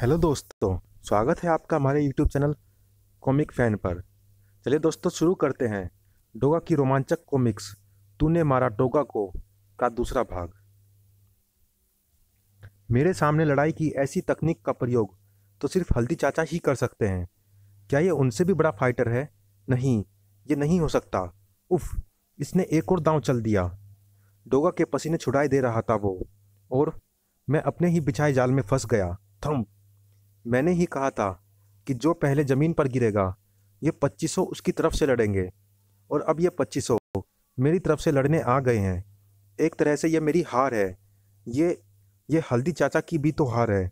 Hello दोस्तों स्वागत है आपका हमारे यूट्यूब चैनल कॉमिक फैन पर चलिए दोस्तों शुरू करते हैं डोगा की रोमांचक कॉमिक्स तूने मारा डोगा को का दूसरा भाग मेरे सामने लड़ाई की ऐसी तकनीक का प्रयोग तो सिर्फ हल्दी चाचा ही कर सकते हैं क्या ये उनसे भी बड़ा फाइटर है नहीं ये नहीं हो सकता उफ इसने एक और दांव चल दिया डोगा के पसीने छुड़ाई दे रहा था वो और मैं अपने ही बिछाए जाल में फंस गया थम्प मैंने ही कहा था कि जो पहले ज़मीन पर गिरेगा ये पच्चीसों उसकी तरफ से लड़ेंगे और अब ये पच्चीसों मेरी तरफ से लड़ने आ गए हैं एक तरह से ये मेरी हार है ये ये हल्दी चाचा की भी तो हार है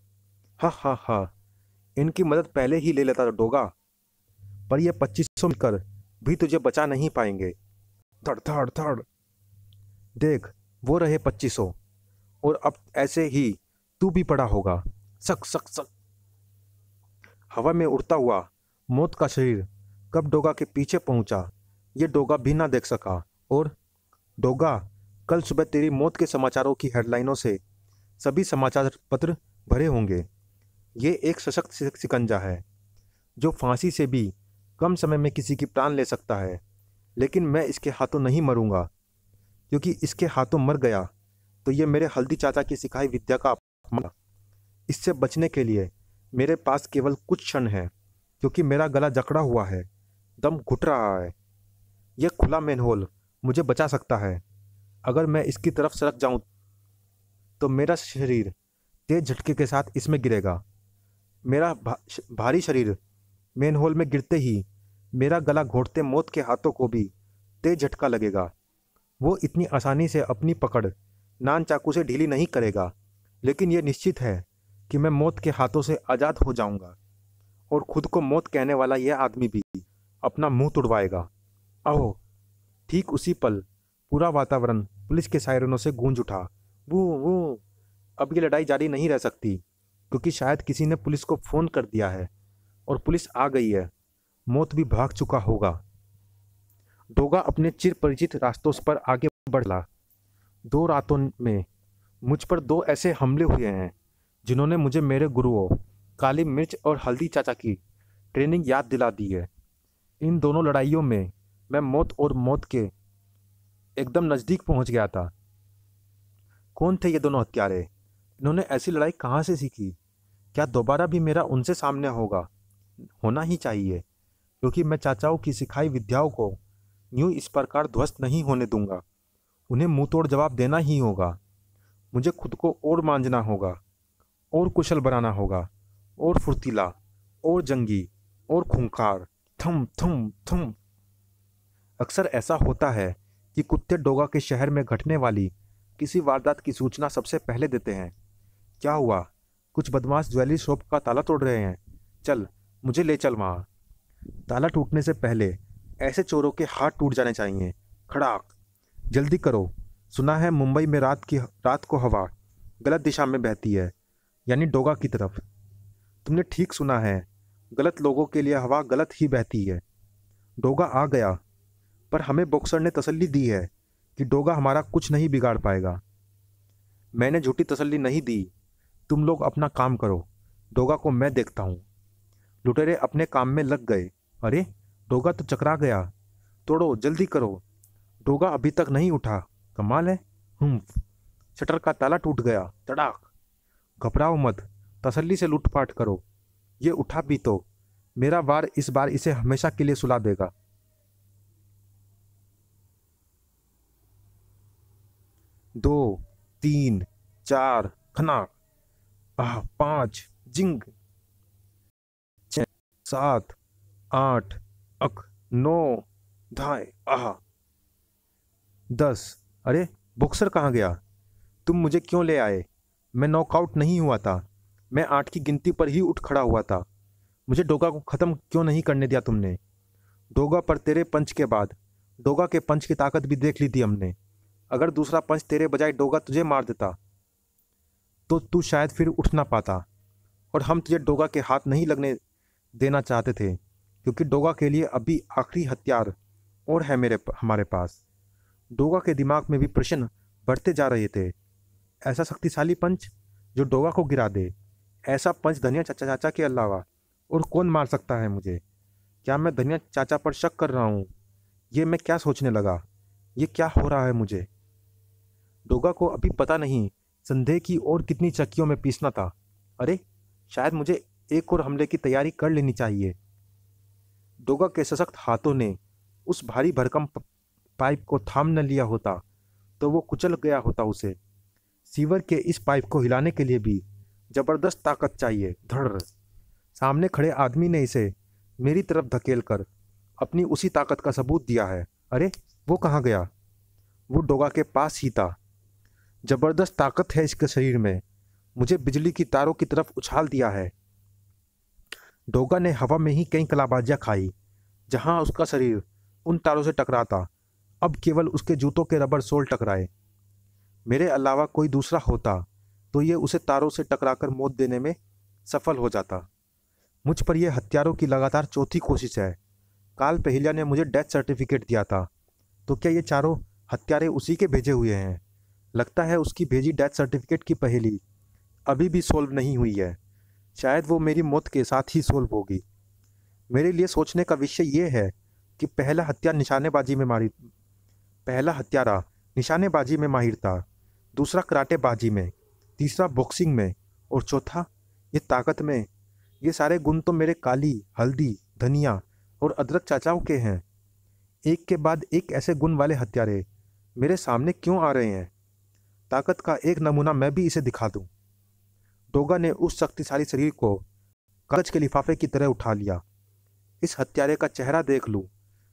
हा हा हा इनकी मदद पहले ही ले लेता डोगा पर ये पच्चीस सौ मिलकर भी तुझे बचा नहीं पाएंगे धड़ धड़ धड़ देख वो रहे पच्चीस और अब ऐसे ही तू भी पड़ा होगा सक सक सक हवा में उड़ता हुआ मौत का शरीर कब डोगा के पीछे पहुंचा ये डोगा भी ना देख सका और डोगा कल सुबह तेरी मौत के समाचारों की हेडलाइनों से सभी समाचार पत्र भरे होंगे ये एक सशक्त सिकंजा है जो फांसी से भी कम समय में किसी की प्राण ले सकता है लेकिन मैं इसके हाथों नहीं मरूंगा क्योंकि इसके हाथों मर गया तो ये मेरे हल्दी चाचा की सिखाई विद्या का अपमान इससे बचने के लिए मेरे पास केवल कुछ क्षण है क्योंकि मेरा गला जकड़ा हुआ है दम घुट रहा है यह खुला मेन होल मुझे बचा सकता है अगर मैं इसकी तरफ सरक जाऊं तो मेरा शरीर तेज झटके के साथ इसमें गिरेगा मेरा भा, भारी शरीर मेन होल में गिरते ही मेरा गला घोटते मौत के हाथों को भी तेज झटका लगेगा वो इतनी आसानी से अपनी पकड़ नान चाकू से ढीली नहीं करेगा लेकिन यह निश्चित है कि मैं मौत के हाथों से आज़ाद हो जाऊंगा और खुद को मौत कहने वाला यह आदमी भी अपना मुंह तुड़वाएगा अहो ठीक उसी पल पूरा वातावरण पुलिस के सायरनों से गूंज उठा वो वो अब ये लड़ाई जारी नहीं रह सकती क्योंकि शायद किसी ने पुलिस को फ़ोन कर दिया है और पुलिस आ गई है मौत भी भाग चुका होगा डोगा अपने चिर परिचित रास्तों पर आगे बढ़ला दो रातों में मुझ पर दो ऐसे हमले हुए हैं जिन्होंने मुझे मेरे गुरुओं काली मिर्च और हल्दी चाचा की ट्रेनिंग याद दिला दी है इन दोनों लड़ाइयों में मैं मौत और मौत के एकदम नज़दीक पहुंच गया था कौन थे ये दोनों हत्यारे इन्होंने ऐसी लड़ाई कहाँ से सीखी क्या दोबारा भी मेरा उनसे सामने होगा होना ही चाहिए क्योंकि मैं चाचाओं की सिखाई विद्याओं को यूँ इस प्रकार ध्वस्त नहीं होने दूंगा उन्हें मुंह तोड़ जवाब देना ही होगा मुझे खुद को और मांझना होगा और कुशल बनाना होगा और फुर्तीला और जंगी और खूंखार थम थम थम अक्सर ऐसा होता है कि कुत्ते डोगा के शहर में घटने वाली किसी वारदात की सूचना सबसे पहले देते हैं क्या हुआ कुछ बदमाश ज्वेलरी शॉप का ताला तोड़ रहे हैं चल मुझे ले चल वहाँ ताला टूटने से पहले ऐसे चोरों के हाथ टूट जाने चाहिए खड़ाक जल्दी करो सुना है मुंबई में रात की रात को हवा गलत दिशा में बहती है यानी डोगा की तरफ तुमने ठीक सुना है गलत लोगों के लिए हवा गलत ही बहती है डोगा आ गया पर हमें बॉक्सर ने तसल्ली दी है कि डोगा हमारा कुछ नहीं बिगाड़ पाएगा मैंने झूठी तसल्ली नहीं दी तुम लोग अपना काम करो डोगा को मैं देखता हूँ लुटेरे अपने काम में लग गए अरे डोगा तो चकरा गया तोड़ो जल्दी करो डोगा अभी तक नहीं उठा कमाल है हम्फ शटर का ताला टूट गया तड़ाक घबराओ मत तसल्ली से लूटपाट करो ये उठा भी तो मेरा वार इस बार इसे हमेशा के लिए सुला देगा दो तीन चार खनाक आह पाँच जिंग छ सात आठ अख नौ धाए आह दस अरे बॉक्सर कहाँ गया तुम मुझे क्यों ले आए मैं नॉकआउट नहीं हुआ था मैं आठ की गिनती पर ही उठ खड़ा हुआ था मुझे डोगा को ख़त्म क्यों नहीं करने दिया तुमने डोगा पर तेरे पंच के बाद डोगा के पंच की ताकत भी देख ली थी हमने अगर दूसरा पंच तेरे बजाय डोगा तुझे मार देता तो तू शायद फिर उठ ना पाता और हम तुझे डोगा के हाथ नहीं लगने देना चाहते थे क्योंकि डोगा के लिए अभी आखिरी हथियार और है मेरे हमारे पास डोगा के दिमाग में भी प्रश्न बढ़ते जा रहे थे ऐसा शक्तिशाली पंच जो डोगा को गिरा दे ऐसा पंच धनिया चाचा चाचा के अलावा और कौन मार सकता है मुझे क्या मैं धनिया चाचा पर शक कर रहा हूँ ये मैं क्या सोचने लगा ये क्या हो रहा है मुझे डोगा को अभी पता नहीं संदेह की और कितनी चक्कियों में पीसना था अरे शायद मुझे एक और हमले की तैयारी कर लेनी चाहिए डोगा के सशक्त हाथों ने उस भारी भरकम पाइप को थाम न लिया होता तो वो कुचल गया होता उसे सीवर के इस पाइप को हिलाने के लिए भी ज़बरदस्त ताकत चाहिए धड़ सामने खड़े आदमी ने इसे मेरी तरफ धकेल कर अपनी उसी ताकत का सबूत दिया है अरे वो कहाँ गया वो डोगा के पास ही था ज़बरदस्त ताकत है इसके शरीर में मुझे बिजली की तारों की तरफ उछाल दिया है डोगा ने हवा में ही कई कलाबाजियाँ खाई जहाँ उसका शरीर उन तारों से टकराता अब केवल उसके जूतों के रबर सोल टकराए मेरे अलावा कोई दूसरा होता तो ये उसे तारों से टकराकर मौत देने में सफल हो जाता मुझ पर यह हथियारों की लगातार चौथी कोशिश है काल पहलिया ने मुझे डेथ सर्टिफिकेट दिया था तो क्या ये चारों हत्यारे उसी के भेजे हुए हैं लगता है उसकी भेजी डेथ सर्टिफिकेट की पहली अभी भी सोल्व नहीं हुई है शायद वो मेरी मौत के साथ ही सोल्व होगी मेरे लिए सोचने का विषय ये है कि पहला हत्या निशानेबाजी में मारी पहला हत्यारा निशानेबाजी में माहिर था दूसरा कराटेबाजी में तीसरा बॉक्सिंग में और चौथा ये ताकत में ये सारे गुण तो मेरे काली हल्दी धनिया और अदरक चाचाओं के हैं एक के बाद एक ऐसे गुण वाले हत्यारे मेरे सामने क्यों आ रहे हैं ताकत का एक नमूना मैं भी इसे दिखा दूं। डोगा ने उस शक्तिशाली शरीर को कागज के लिफाफे की तरह उठा लिया इस हत्यारे का चेहरा देख लूं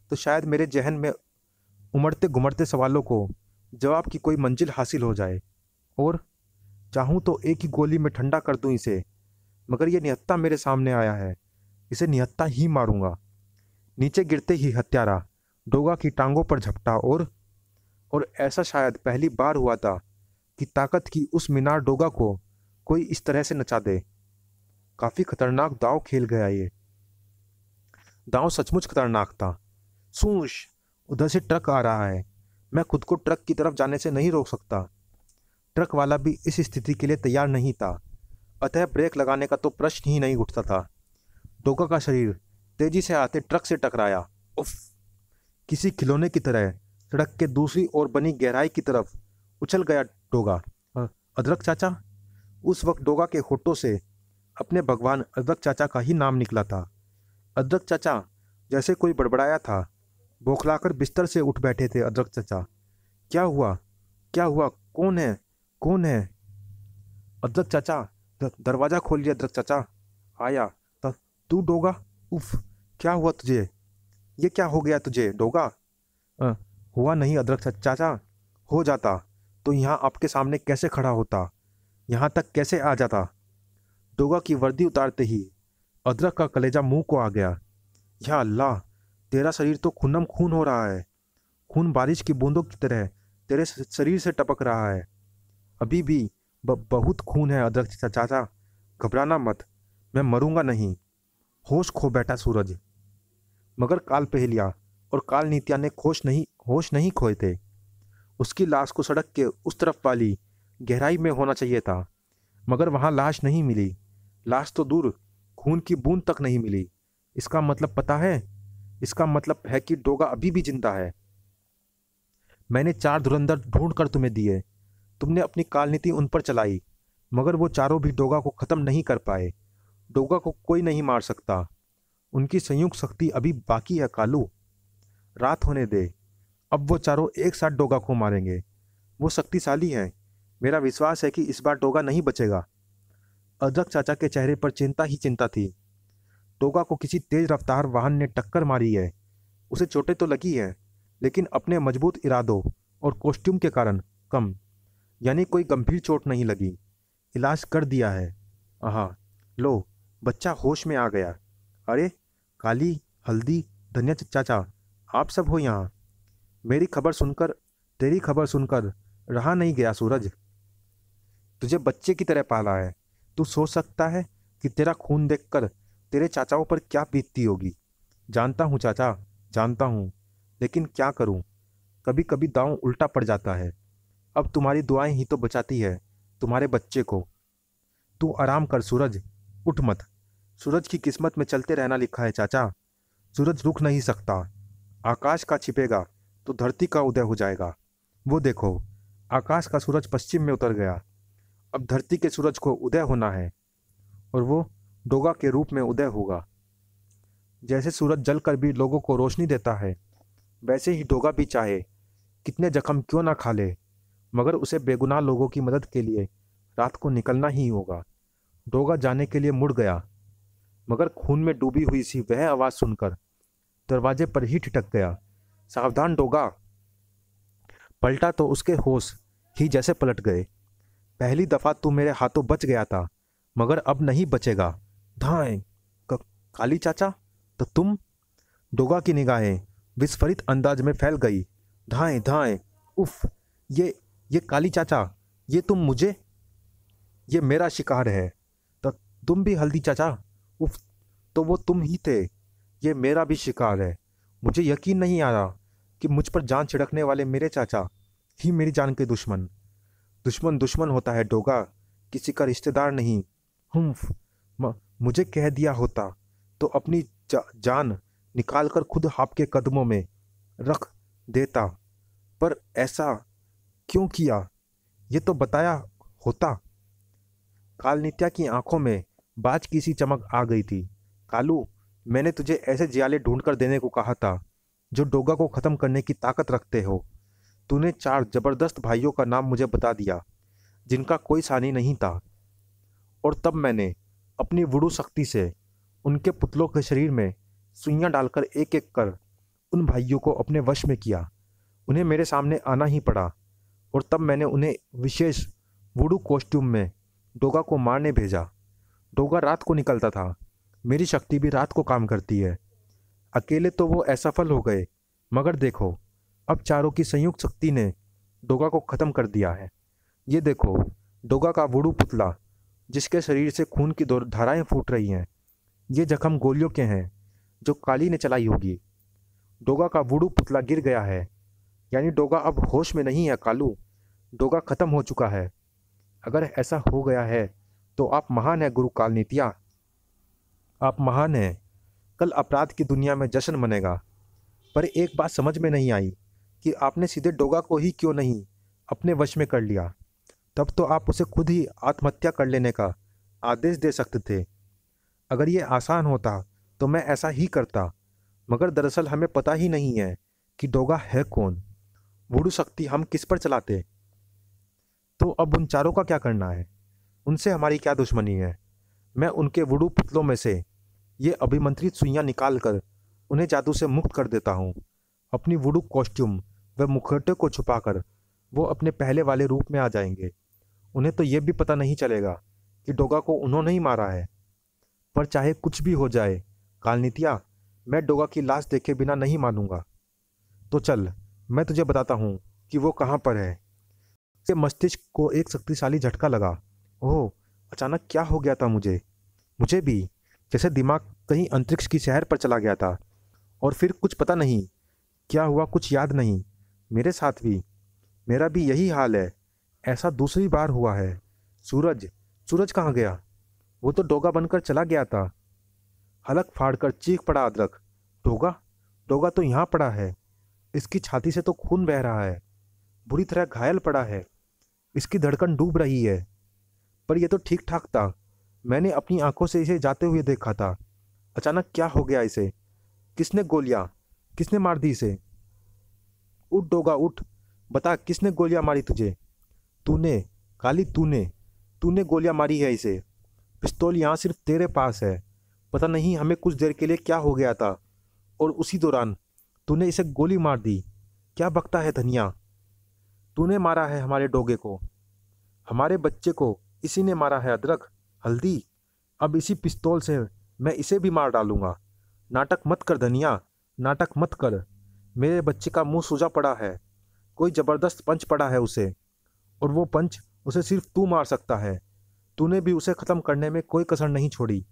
तो शायद मेरे जहन में उमड़ते घुमड़ते सवालों को जवाब की कोई मंजिल हासिल हो जाए और चाहूँ तो एक ही गोली में ठंडा कर दूँ इसे मगर यह निहत्ता मेरे सामने आया है इसे निहत्ता ही मारूंगा नीचे गिरते ही हत्यारा डोगा की टांगों पर झपटा और और ऐसा शायद पहली बार हुआ था कि ताकत की उस मीनार डोगा को कोई इस तरह से नचा दे काफ़ी खतरनाक दाव खेल गया ये दाव सचमुच खतरनाक था सूश उधर से ट्रक आ रहा है मैं खुद को ट्रक की तरफ जाने से नहीं रोक सकता ट्रक वाला भी इस स्थिति के लिए तैयार नहीं था अतः ब्रेक लगाने का तो प्रश्न ही नहीं उठता था डोका का शरीर तेजी से आते ट्रक से टकराया उफ किसी खिलौने की तरह सड़क के दूसरी ओर बनी गहराई की तरफ उछल गया डोगा अदरक चाचा उस वक्त डोगा के होठों से अपने भगवान अदरक चाचा का ही नाम निकला था अदरक चाचा जैसे कोई बड़बड़ाया था बौखलाकर बिस्तर से उठ बैठे थे अदरक चचा क्या हुआ क्या हुआ कौन है कौन है अदरक चाचा दरवाज़ा खोल लिया अदरक चाचा आया तू डोगा उफ क्या हुआ तुझे ये क्या हो गया तुझे डोगा हुआ नहीं अदरक चाचा हो जाता तो यहाँ आपके सामने कैसे खड़ा होता यहाँ तक कैसे आ जाता डोगा की वर्दी उतारते ही अदरक का कलेजा मुंह को आ गया या अल्लाह तेरा शरीर तो खुनम खून हो रहा है खून बारिश की बूंदों की तरह तेरे शरीर से टपक रहा है अभी भी ब, बहुत खून है अदरक चाचा घबराना मत मैं मरूंगा नहीं होश खो बैठा सूरज मगर काल पहलिया और काल नीतिया ने खोश नहीं होश नहीं खोए थे उसकी लाश को सड़क के उस तरफ वाली गहराई में होना चाहिए था मगर वहाँ लाश नहीं मिली लाश तो दूर खून की बूंद तक नहीं मिली इसका मतलब पता है इसका मतलब है कि डोगा अभी भी जिंदा है मैंने चार धुरंधर ढूंढ कर तुम्हें दिए तुमने अपनी कालनीति उन पर चलाई मगर वो चारों भी डोगा को ख़त्म नहीं कर पाए डोगा को कोई नहीं मार सकता उनकी संयुक्त शक्ति अभी बाकी है कालू रात होने दे अब वो चारों एक साथ डोगा को मारेंगे वो शक्तिशाली हैं मेरा विश्वास है कि इस बार डोगा नहीं बचेगा अदरक चाचा के चेहरे पर चिंता ही चिंता थी टोगा को किसी तेज रफ्तार वाहन ने टक्कर मारी है उसे चोटें तो लगी है लेकिन अपने मजबूत इरादों और कॉस्ट्यूम के कारण कम यानी कोई गंभीर चोट नहीं लगी इलाज कर दिया है हाँ लो बच्चा होश में आ गया अरे काली हल्दी धनिया चाचा आप सब हो यहाँ मेरी खबर सुनकर तेरी खबर सुनकर रहा नहीं गया सूरज तुझे बच्चे की तरह पाला है तू सोच सकता है कि तेरा खून देखकर तेरे चाचाओं पर क्या बीतती होगी जानता हूँ चाचा जानता हूँ लेकिन क्या करूँ कभी कभी दांव उल्टा पड़ जाता है अब तुम्हारी दुआएं ही तो बचाती है तुम्हारे बच्चे को तू आराम कर सूरज उठ मत सूरज की किस्मत में चलते रहना लिखा है चाचा सूरज रुक नहीं सकता आकाश का छिपेगा तो धरती का उदय हो जाएगा वो देखो आकाश का सूरज पश्चिम में उतर गया अब धरती के सूरज को उदय होना है और वो डोगा के रूप में उदय होगा जैसे सूरज जल कर भी लोगों को रोशनी देता है वैसे ही डोगा भी चाहे कितने जख्म क्यों ना खा ले मगर उसे बेगुनाह लोगों की मदद के लिए रात को निकलना ही होगा डोगा जाने के लिए मुड़ गया मगर खून में डूबी हुई सी वह आवाज़ सुनकर दरवाजे पर ही ठिटक गया सावधान डोगा पलटा तो उसके होश ही जैसे पलट गए पहली दफ़ा तू तो मेरे हाथों बच गया था मगर अब नहीं बचेगा धाए काली चाचा तो तुम डोगा की निगाहें विस्फरित अंदाज में फैल गई धाए धाए उफ ये ये काली चाचा ये तुम मुझे ये मेरा शिकार है तो तुम भी हल्दी चाचा उफ तो वो तुम ही थे ये मेरा भी शिकार है मुझे यकीन नहीं आ रहा कि मुझ पर जान छिड़कने वाले मेरे चाचा ही मेरी जान के दुश्मन दुश्मन दुश्मन होता है डोगा किसी का रिश्तेदार नहीं हम्फ मुझे कह दिया होता तो अपनी जा, जान निकाल कर खुद आपके कदमों में रख देता पर ऐसा क्यों किया ये तो बताया होता कालनित्या की आंखों में बाज की सी चमक आ गई थी कालू मैंने तुझे ऐसे जियाले ढूंढ कर देने को कहा था जो डोगा को ख़त्म करने की ताकत रखते हो तूने चार जबरदस्त भाइयों का नाम मुझे बता दिया जिनका कोई सानी नहीं था और तब मैंने अपनी वुडू शक्ति से उनके पुतलों के शरीर में सुइयाँ डालकर एक एक कर उन भाइयों को अपने वश में किया उन्हें मेरे सामने आना ही पड़ा और तब मैंने उन्हें विशेष वुडू कॉस्ट्यूम में डोगा को मारने भेजा डोगा रात को निकलता था मेरी शक्ति भी रात को काम करती है अकेले तो वो असफल हो गए मगर देखो अब चारों की संयुक्त शक्ति ने डोगा को ख़त्म कर दिया है ये देखो डोगा का वुडू पुतला जिसके शरीर से खून की धाराएं फूट रही हैं ये जख्म गोलियों के हैं जो काली ने चलाई होगी डोगा का वुडू पुतला गिर गया है यानी डोगा अब होश में नहीं है कालू डोगा ख़त्म हो चुका है अगर ऐसा हो गया है तो आप महान हैं गुरु काल नीतिया आप महान हैं कल अपराध की दुनिया में जश्न मनेगा पर एक बात समझ में नहीं आई कि आपने सीधे डोगा को ही क्यों नहीं अपने वश में कर लिया तब तो आप उसे खुद ही आत्महत्या कर लेने का आदेश दे सकते थे अगर ये आसान होता तो मैं ऐसा ही करता मगर दरअसल हमें पता ही नहीं है कि डोगा है कौन बुढ़ू शक्ति हम किस पर चलाते तो अब उन चारों का क्या करना है उनसे हमारी क्या दुश्मनी है मैं उनके वुडू पुतलों में से ये अभिमंत्रित सुइयाँ निकाल कर उन्हें जादू से मुक्त कर देता हूँ अपनी वुडू कॉस्ट्यूम व मुखौटे को छुपाकर वो अपने पहले वाले रूप में आ जाएंगे उन्हें तो यह भी पता नहीं चलेगा कि डोगा को उन्होंने ही मारा है पर चाहे कुछ भी हो जाए कालनीतिया मैं डोगा की लाश देखे बिना नहीं मानूंगा तो चल मैं तुझे बताता हूँ कि वो कहाँ पर है उसके मस्तिष्क को एक शक्तिशाली झटका लगा ओह अचानक क्या हो गया था मुझे मुझे भी जैसे दिमाग कहीं अंतरिक्ष की शहर पर चला गया था और फिर कुछ पता नहीं क्या हुआ कुछ याद नहीं मेरे साथ भी मेरा भी यही हाल है ऐसा दूसरी बार हुआ है सूरज सूरज कहाँ गया वो तो डोगा बनकर चला गया था हलक फाड़कर चीख पड़ा अदरक डोगा डोगा तो यहाँ पड़ा है इसकी छाती से तो खून बह रहा है बुरी तरह घायल पड़ा है इसकी धड़कन डूब रही है पर यह तो ठीक ठाक था मैंने अपनी आंखों से इसे जाते हुए देखा था अचानक क्या हो गया इसे किसने गोलियां किसने मार दी इसे उठ डोगा उठ बता किसने गोलियां मारी तुझे तूने काली तूने तूने गोलियां मारी है इसे पिस्तौल यहाँ सिर्फ तेरे पास है पता नहीं हमें कुछ देर के लिए क्या हो गया था और उसी दौरान तूने इसे गोली मार दी क्या बकता है धनिया तूने मारा है हमारे डोगे को हमारे बच्चे को इसी ने मारा है अदरक हल्दी अब इसी पिस्तौल से मैं इसे भी मार डालूंगा नाटक मत कर धनिया नाटक मत कर मेरे बच्चे का मुंह सूजा पड़ा है कोई ज़बरदस्त पंच पड़ा है उसे और वो पंच उसे सिर्फ तू मार सकता है तूने भी उसे ख़त्म करने में कोई कसर नहीं छोड़ी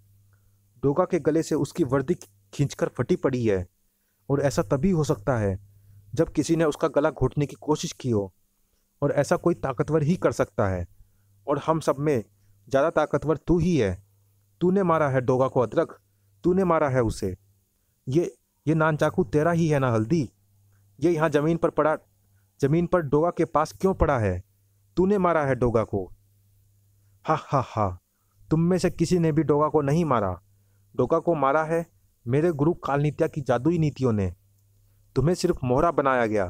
डोगा के गले से उसकी वर्दी खींचकर फटी पड़ी है और ऐसा तभी हो सकता है जब किसी ने उसका गला घोटने की कोशिश की हो और ऐसा कोई ताकतवर ही कर सकता है और हम सब में ज़्यादा ताकतवर तू ही है तूने मारा है डोगा को अदरक तूने मारा है उसे ये ये नान चाकू तेरा ही है ना हल्दी ये यहाँ ज़मीन पर पड़ा ज़मीन पर डोगा के पास क्यों पड़ा है तूने मारा है डोगा को हा हा हा तुम में से किसी ने भी डोगा को नहीं मारा डोगा को मारा है मेरे गुरु कालनित्या की जादुई नीतियों ने तुम्हें सिर्फ मोहरा बनाया गया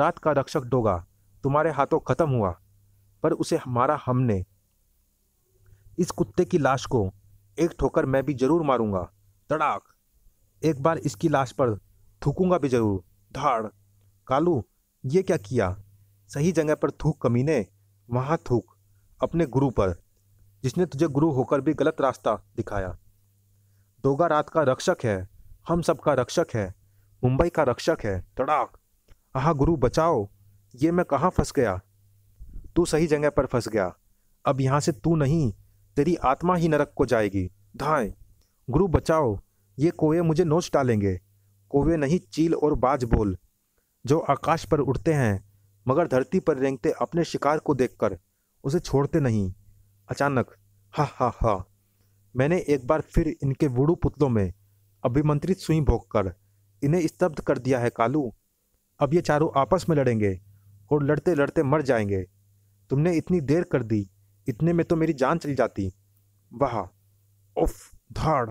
रात का रक्षक डोगा तुम्हारे हाथों खत्म हुआ पर उसे मारा हमने इस कुत्ते की लाश को एक ठोकर मैं भी जरूर मारूंगा तड़ाक एक बार इसकी लाश पर थूकूंगा भी जरूर धाड़ कालू ये क्या किया सही जगह पर थूक कमीने वहाँ थूक अपने गुरु पर जिसने तुझे गुरु होकर भी गलत रास्ता दिखाया दोगा रात का रक्षक है हम सब का रक्षक है मुंबई का रक्षक है तड़ाक आहा गुरु बचाओ ये मैं कहाँ फंस गया तू सही जगह पर फंस गया अब यहाँ से तू नहीं तेरी आत्मा ही नरक को जाएगी धाए गुरु बचाओ ये कोवे मुझे नोच डालेंगे कोवे नहीं चील और बाज बोल जो आकाश पर उड़ते हैं मगर धरती पर रेंगते अपने शिकार को देखकर उसे छोड़ते नहीं अचानक हा हा हा मैंने एक बार फिर इनके बूढ़ू पुतलों में अभिमंत्रित सुई कर इन्हें स्तब्ध कर दिया है कालू अब ये चारों आपस में लड़ेंगे और लड़ते लड़ते मर जाएंगे तुमने इतनी देर कर दी इतने में तो मेरी जान चली जाती वाह उफ धाड़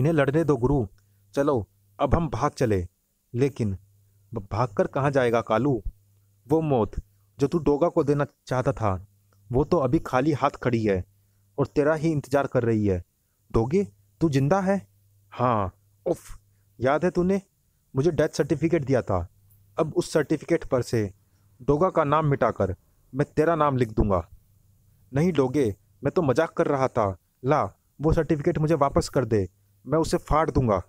इन्हें लड़ने दो गुरु चलो अब हम भाग चले लेकिन भागकर कहाँ जाएगा कालू वो मौत जो तू डोगा को देना चाहता था वो तो अभी खाली हाथ खड़ी है और तेरा ही इंतज़ार कर रही है डोगे तू जिंदा है हाँ उफ याद है तूने मुझे डेथ सर्टिफिकेट दिया था अब उस सर्टिफिकेट पर से डोगा का नाम मिटाकर मैं तेरा नाम लिख दूंगा नहीं डोगे मैं तो मजाक कर रहा था ला वो सर्टिफिकेट मुझे वापस कर दे मैं उसे फाड़ दूंगा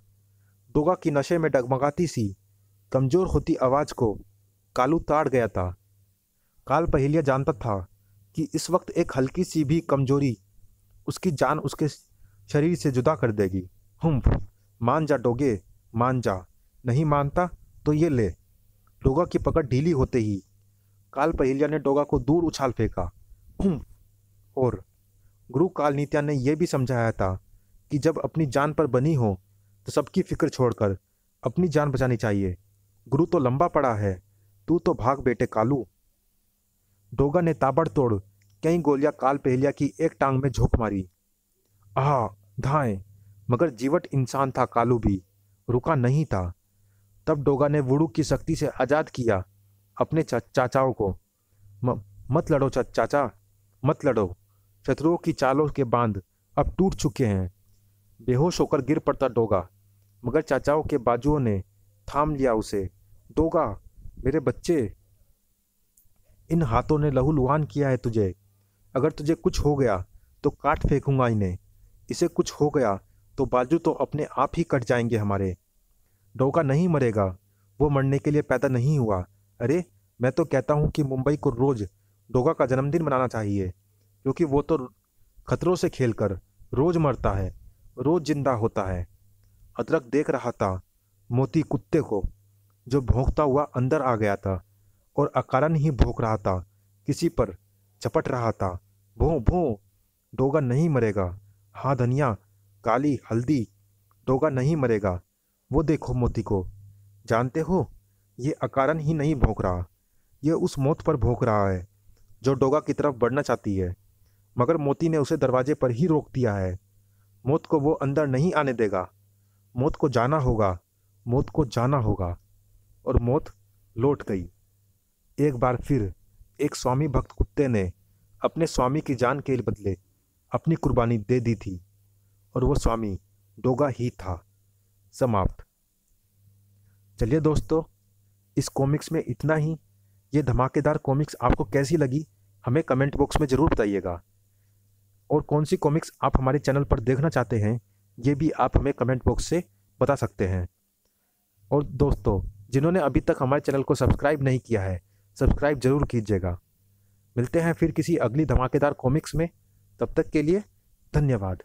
डोगा की नशे में डगमगाती सी कमज़ोर होती आवाज़ को कालू ताड़ गया था काल पहलिया जानता था कि इस वक्त एक हल्की सी भी कमज़ोरी उसकी जान उसके शरीर से जुदा कर देगी हम मान जा डोगे मान जा नहीं मानता तो ये ले डोगा की पकड़ ढीली होते ही काल पहेलिया ने डोगा को दूर उछाल फेंका और गुरु काल नित्या ने यह भी समझाया था कि जब अपनी जान पर बनी हो तो सबकी फिक्र छोड़कर अपनी जान बचानी चाहिए गुरु तो लंबा पड़ा है तू तो भाग बेटे कालू डोगा ने ताबड़तोड़ कई गोलियां काल पहलिया की एक टांग में झोंक मारी आह धाए मगर जीवट इंसान था कालू भी रुका नहीं था तब डोगा ने वुडू की शक्ति से आज़ाद किया अपने चा, चाचाओं को म, मत लड़ो चा, चाचा मत लड़ो शत्रुओं की चालों के बांध अब टूट चुके हैं बेहोश होकर गिर पड़ता डोगा मगर चाचाओं के बाजुओं ने थाम लिया उसे दोगा मेरे बच्चे इन हाथों ने लहू लुहान किया है तुझे अगर तुझे कुछ हो गया तो काट फेंकूंगा इन्हें इसे कुछ हो गया तो बाजू तो अपने आप ही कट जाएंगे हमारे डोगा नहीं मरेगा वो मरने के लिए पैदा नहीं हुआ अरे मैं तो कहता हूँ कि मुंबई को रोज़ डोगा का जन्मदिन मनाना चाहिए क्योंकि वो तो खतरों से खेलकर रोज़ मरता है रोज़ जिंदा होता है अदरक देख रहा था मोती कुत्ते को जो भोंकता हुआ अंदर आ गया था और अकारण ही भोंक रहा था किसी पर चपट रहा था भो भो डोगा नहीं मरेगा हाँ धनिया काली हल्दी डोगा नहीं मरेगा वो देखो मोती को जानते हो ये अकारण ही नहीं भोंक रहा यह उस मौत पर भोंक रहा है जो डोगा की तरफ बढ़ना चाहती है मगर मोती ने उसे दरवाजे पर ही रोक दिया है मौत को वो अंदर नहीं आने देगा मौत को जाना होगा मौत को जाना होगा और मौत लौट गई एक बार फिर एक स्वामी भक्त कुत्ते ने अपने स्वामी की जान के बदले अपनी कुर्बानी दे दी थी और वो स्वामी डोगा ही था समाप्त चलिए दोस्तों इस कॉमिक्स में इतना ही ये धमाकेदार कॉमिक्स आपको कैसी लगी हमें कमेंट बॉक्स में ज़रूर बताइएगा और कौन सी कॉमिक्स आप हमारे चैनल पर देखना चाहते हैं ये भी आप हमें कमेंट बॉक्स से बता सकते हैं और दोस्तों जिन्होंने अभी तक हमारे चैनल को सब्सक्राइब नहीं किया है सब्सक्राइब ज़रूर कीजिएगा मिलते हैं फिर किसी अगली धमाकेदार कॉमिक्स में तब तक के लिए धन्यवाद